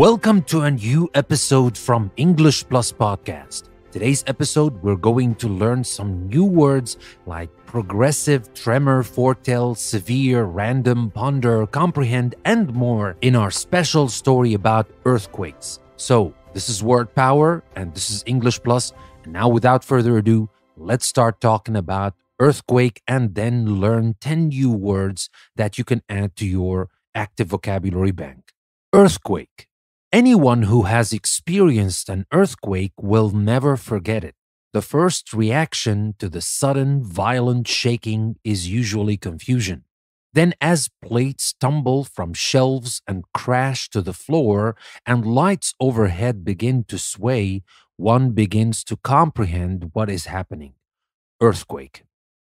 Welcome to a new episode from English Plus Podcast. Today's episode, we're going to learn some new words like progressive, tremor, foretell, severe, random, ponder, comprehend, and more in our special story about earthquakes. So, this is Word Power and this is English Plus. And now, without further ado, let's start talking about earthquake and then learn 10 new words that you can add to your active vocabulary bank. Earthquake Anyone who has experienced an earthquake will never forget it. The first reaction to the sudden, violent shaking is usually confusion. Then, as plates tumble from shelves and crash to the floor, and lights overhead begin to sway, one begins to comprehend what is happening. Earthquake.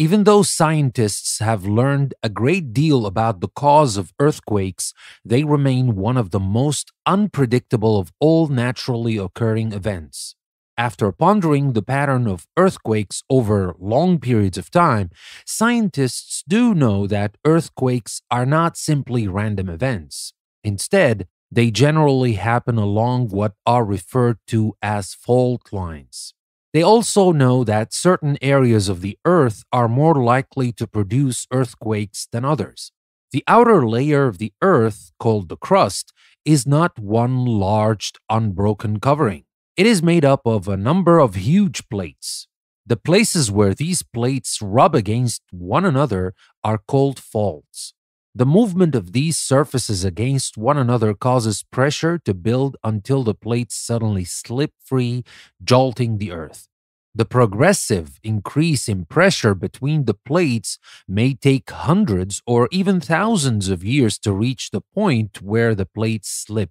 Even though scientists have learned a great deal about the cause of earthquakes, they remain one of the most unpredictable of all naturally occurring events. After pondering the pattern of earthquakes over long periods of time, scientists do know that earthquakes are not simply random events. Instead, they generally happen along what are referred to as fault lines. They also know that certain areas of the Earth are more likely to produce earthquakes than others. The outer layer of the Earth, called the crust, is not one large, unbroken covering. It is made up of a number of huge plates. The places where these plates rub against one another are called faults. The movement of these surfaces against one another causes pressure to build until the plates suddenly slip free, jolting the Earth. The progressive increase in pressure between the plates may take hundreds or even thousands of years to reach the point where the plates slip.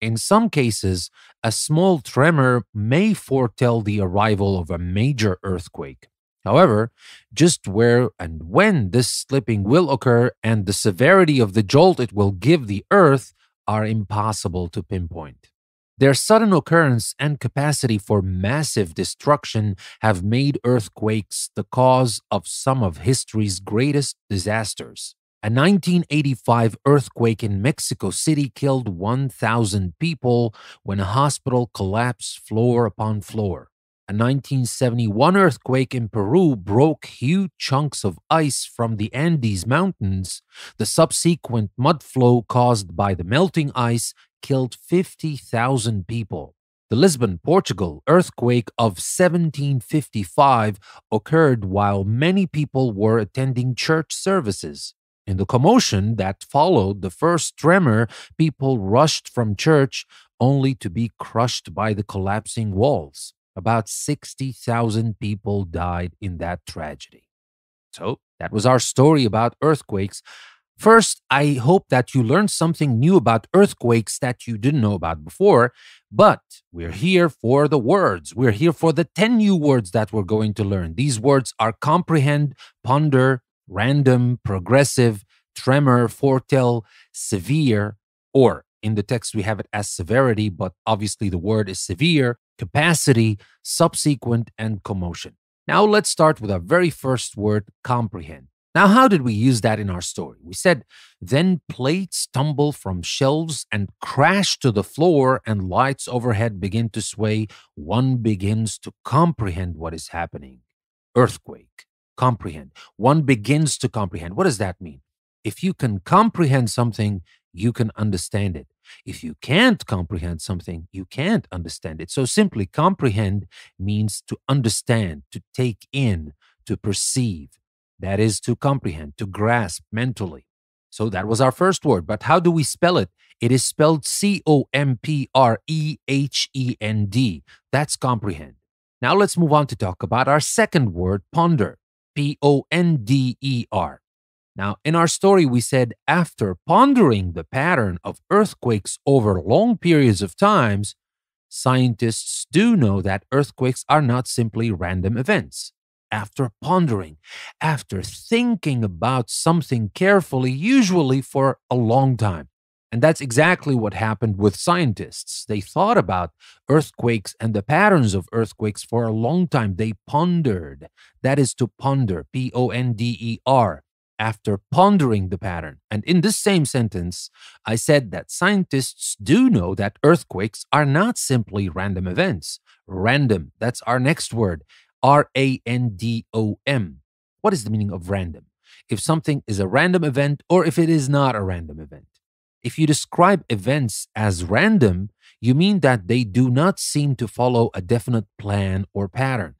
In some cases, a small tremor may foretell the arrival of a major earthquake. However, just where and when this slipping will occur and the severity of the jolt it will give the Earth are impossible to pinpoint. Their sudden occurrence and capacity for massive destruction have made earthquakes the cause of some of history's greatest disasters. A 1985 earthquake in Mexico City killed 1,000 people when a hospital collapsed floor upon floor. The 1971 earthquake in Peru broke huge chunks of ice from the Andes Mountains. The subsequent mudflow caused by the melting ice killed 50,000 people. The Lisbon, Portugal earthquake of 1755 occurred while many people were attending church services. In the commotion that followed the first tremor, people rushed from church only to be crushed by the collapsing walls. About 60,000 people died in that tragedy. So that was our story about earthquakes. First, I hope that you learned something new about earthquakes that you didn't know about before. But we're here for the words. We're here for the 10 new words that we're going to learn. These words are comprehend, ponder, random, progressive, tremor, foretell, severe, or in the text we have it as severity, but obviously the word is severe capacity, subsequent, and commotion. Now let's start with our very first word, comprehend. Now, how did we use that in our story? We said, then plates tumble from shelves and crash to the floor, and lights overhead begin to sway. One begins to comprehend what is happening. Earthquake, comprehend. One begins to comprehend. What does that mean? If you can comprehend something, you can understand it. If you can't comprehend something, you can't understand it. So simply comprehend means to understand, to take in, to perceive. That is to comprehend, to grasp mentally. So that was our first word. But how do we spell it? It is spelled C O M P R E H E N D. That's comprehend. Now let's move on to talk about our second word, ponder. P O N D E R. Now, in our story, we said after pondering the pattern of earthquakes over long periods of times, scientists do know that earthquakes are not simply random events. After pondering, after thinking about something carefully, usually for a long time. And that's exactly what happened with scientists. They thought about earthquakes and the patterns of earthquakes for a long time. They pondered. That is to ponder, P O N D E R after pondering the pattern. And in this same sentence, I said that scientists do know that earthquakes are not simply random events. Random, that's our next word R A N D O M. What is the meaning of random? If something is a random event or if it is not a random event. If you describe events as random, you mean that they do not seem to follow a definite plan or pattern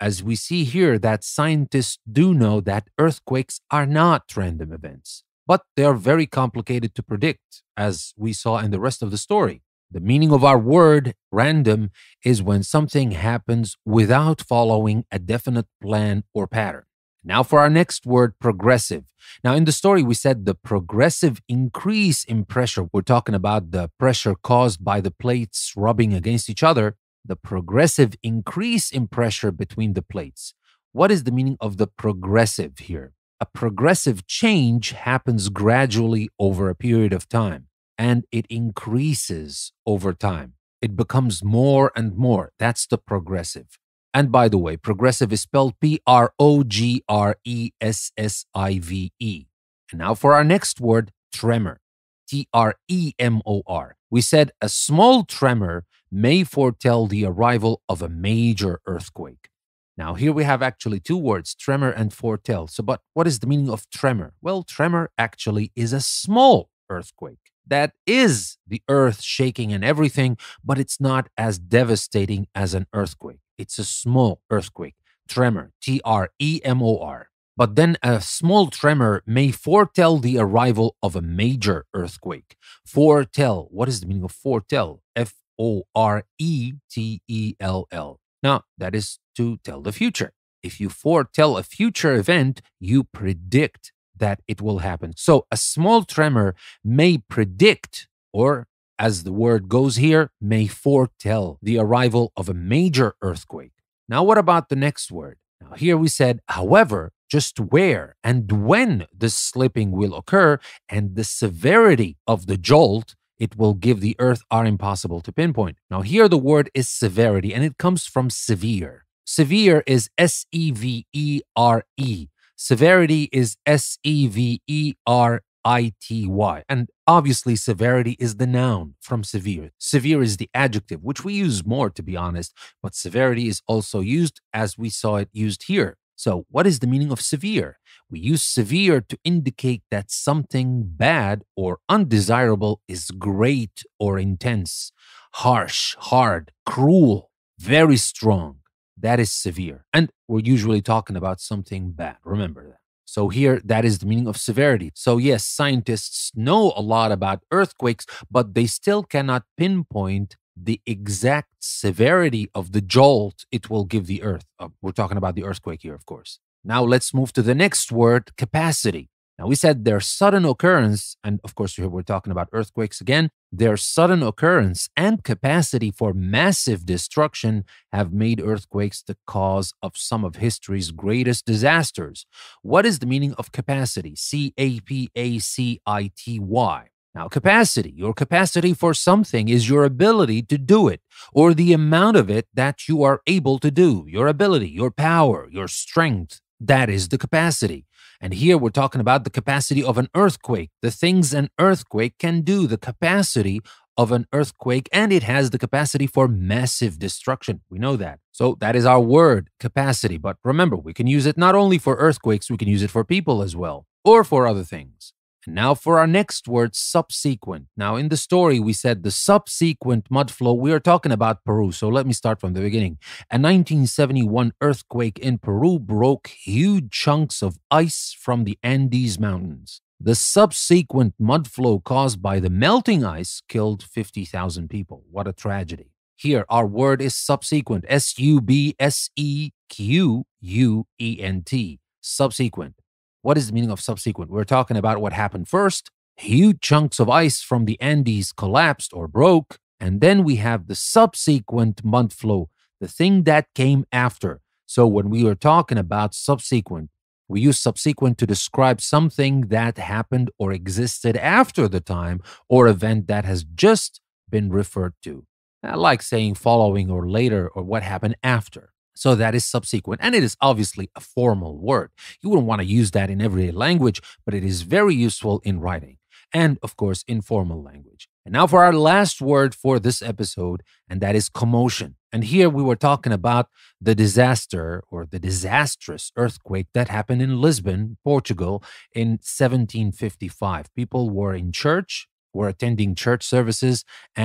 as we see here, that scientists do know that earthquakes are not random events, but they are very complicated to predict, as we saw in the rest of the story. The meaning of our word, random, is when something happens without following a definite plan or pattern. Now, for our next word, progressive. Now, in the story, we said the progressive increase in pressure. We're talking about the pressure caused by the plates rubbing against each other the progressive increase in pressure between the plates. What is the meaning of the progressive here? A progressive change happens gradually over a period of time and it increases over time. It becomes more and more. That's the progressive. And by the way, progressive is spelled P R O G R E S S I V E. And now for our next word, tremor. T R E M O R. We said a small tremor may foretell the arrival of a major earthquake. Now, here we have actually two words, tremor and foretell. So, but what is the meaning of tremor? Well, tremor actually is a small earthquake. That is the earth shaking and everything, but it's not as devastating as an earthquake. It's a small earthquake. Tremor, T R E M O R. But then a small tremor may foretell the arrival of a major earthquake. Foretell, what is the meaning of foretell? F O R E T E L L. Now, that is to tell the future. If you foretell a future event, you predict that it will happen. So a small tremor may predict, or as the word goes here, may foretell the arrival of a major earthquake. Now, what about the next word? Now, here we said, however, just where and when the slipping will occur and the severity of the jolt it will give the earth are impossible to pinpoint. Now, here the word is severity, and it comes from severe. Severe is S E V E R E. Severity is S E V E R I T Y. And obviously, severity is the noun from severe. Severe is the adjective, which we use more, to be honest, but severity is also used as we saw it used here. So, what is the meaning of severe? We use severe to indicate that something bad or undesirable is great or intense, harsh, hard, cruel, very strong. That is severe. And we're usually talking about something bad. Remember that. So, here, that is the meaning of severity. So, yes, scientists know a lot about earthquakes, but they still cannot pinpoint the exact severity of the jolt it will give the earth. Uh, we're talking about the earthquake here, of course. Now let's move to the next word capacity. Now, we said their sudden occurrence, and of course, we're talking about earthquakes again, their sudden occurrence and capacity for massive destruction have made earthquakes the cause of some of history's greatest disasters. What is the meaning of capacity? C A P A C I T Y. Now, capacity, your capacity for something is your ability to do it, or the amount of it that you are able to do, your ability, your power, your strength, that is the capacity. And here we're talking about the capacity of an earthquake, the things an earthquake can do, the capacity of an earthquake, and it has the capacity for massive destruction. We know that. So that is our word, capacity. But remember, we can use it not only for earthquakes, we can use it for people as well, or for other things. Now, for our next word, subsequent. Now, in the story, we said the subsequent mudflow. We are talking about Peru. So let me start from the beginning. A 1971 earthquake in Peru broke huge chunks of ice from the Andes Mountains. The subsequent mudflow caused by the melting ice killed 50,000 people. What a tragedy. Here, our word is subsequent S U B S E Q U E N T. Subsequent. What is the meaning of subsequent? We're talking about what happened first. Huge chunks of ice from the Andes collapsed or broke. And then we have the subsequent mud flow, the thing that came after. So when we are talking about subsequent, we use subsequent to describe something that happened or existed after the time or event that has just been referred to. I like saying following or later or what happened after. So that is subsequent. And it is obviously a formal word. You wouldn't want to use that in everyday language, but it is very useful in writing and, of course, in formal language. And now for our last word for this episode, and that is commotion. And here we were talking about the disaster or the disastrous earthquake that happened in Lisbon, Portugal, in 1755. People were in church were attending church services,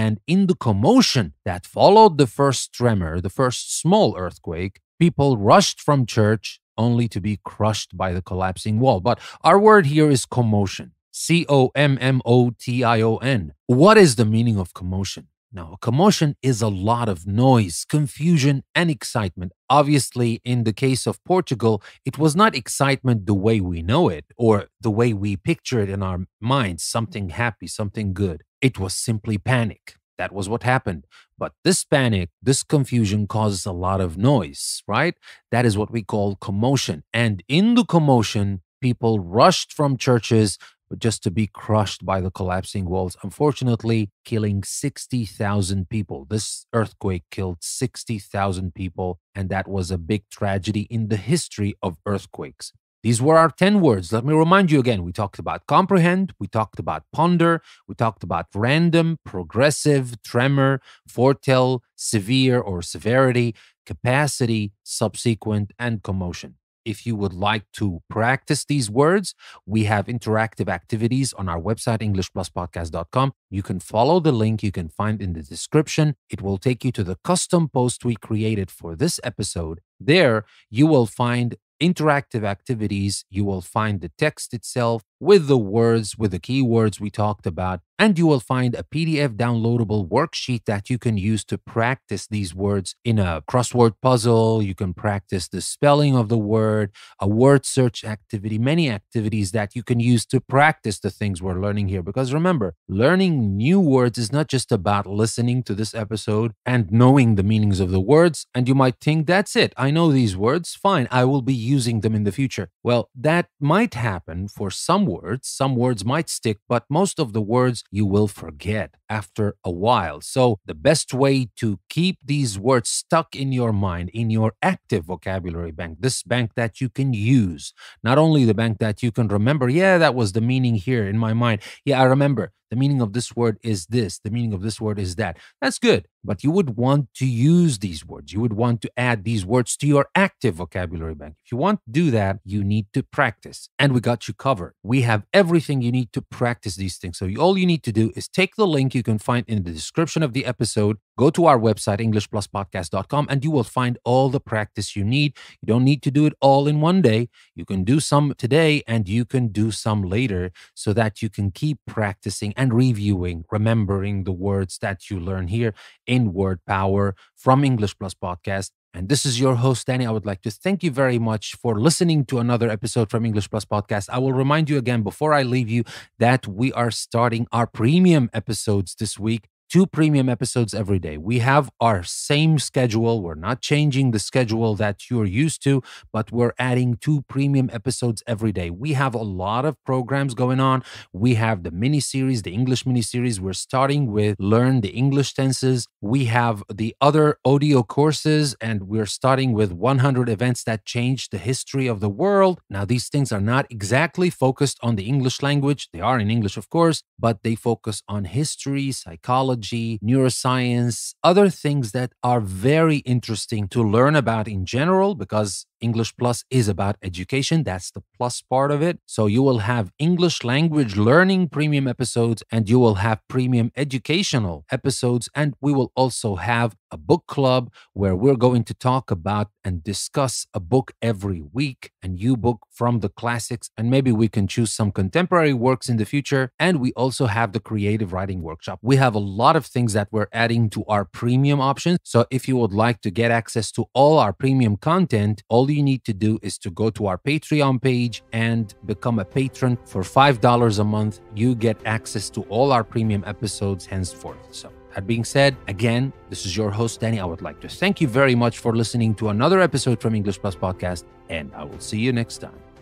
and in the commotion that followed the first tremor, the first small earthquake, people rushed from church only to be crushed by the collapsing wall. But our word here is commotion. C O M M O T I O N. What is the meaning of commotion? Now, a commotion is a lot of noise, confusion, and excitement. Obviously, in the case of Portugal, it was not excitement the way we know it or the way we picture it in our minds something happy, something good. It was simply panic. That was what happened. But this panic, this confusion causes a lot of noise, right? That is what we call commotion. And in the commotion, people rushed from churches just to be crushed by the collapsing walls, unfortunately, killing 60,000 people. This earthquake killed 60,000 people, and that was a big tragedy in the history of earthquakes. These were our 10 words. Let me remind you again we talked about comprehend, we talked about ponder, we talked about random, progressive, tremor, foretell, severe or severity, capacity, subsequent, and commotion. If you would like to practice these words, we have interactive activities on our website, EnglishPlusPodcast.com. You can follow the link you can find in the description. It will take you to the custom post we created for this episode. There, you will find interactive activities. You will find the text itself with the words, with the keywords we talked about. And you will find a PDF downloadable worksheet that you can use to practice these words in a crossword puzzle. You can practice the spelling of the word, a word search activity, many activities that you can use to practice the things we're learning here. Because remember, learning new words is not just about listening to this episode and knowing the meanings of the words. And you might think, that's it. I know these words. Fine. I will be using them in the future. Well, that might happen for some words. Some words might stick, but most of the words you will forget after a while. So, the best way to keep these words stuck in your mind, in your active vocabulary bank, this bank that you can use, not only the bank that you can remember, yeah, that was the meaning here in my mind. Yeah, I remember. The meaning of this word is this. The meaning of this word is that. That's good. But you would want to use these words. You would want to add these words to your active vocabulary bank. If you want to do that, you need to practice. And we got you covered. We have everything you need to practice these things. So all you need to do is take the link you can find in the description of the episode Go to our website, EnglishPlusPodcast.com, and you will find all the practice you need. You don't need to do it all in one day. You can do some today and you can do some later so that you can keep practicing and reviewing, remembering the words that you learn here in Word Power from English Plus Podcast. And this is your host, Danny. I would like to thank you very much for listening to another episode from English Plus Podcast. I will remind you again before I leave you that we are starting our premium episodes this week two premium episodes every day. We have our same schedule. We're not changing the schedule that you're used to, but we're adding two premium episodes every day. We have a lot of programs going on. We have the mini series, the English mini series. We're starting with Learn the English Tenses. We have the other audio courses, and we're starting with 100 events that changed the history of the world. Now, these things are not exactly focused on the English language. They are in English, of course, but they focus on history, psychology, psychology, neuroscience, other things that are very interesting to learn about in general, because English Plus is about education. That's the plus part of it. So you will have English language learning premium episodes and you will have premium educational episodes. And we will also have a book club where we're going to talk about and discuss a book every week, a new book from the classics, and maybe we can choose some contemporary works in the future. And we also have the creative writing workshop. We have a lot of things that we're adding to our premium options. So if you would like to get access to all our premium content, all you need to do is to go to our Patreon page and become a patron for $5 a month. You get access to all our premium episodes henceforth. So, that being said, again, this is your host, Danny. I would like to thank you very much for listening to another episode from English Plus Podcast, and I will see you next time.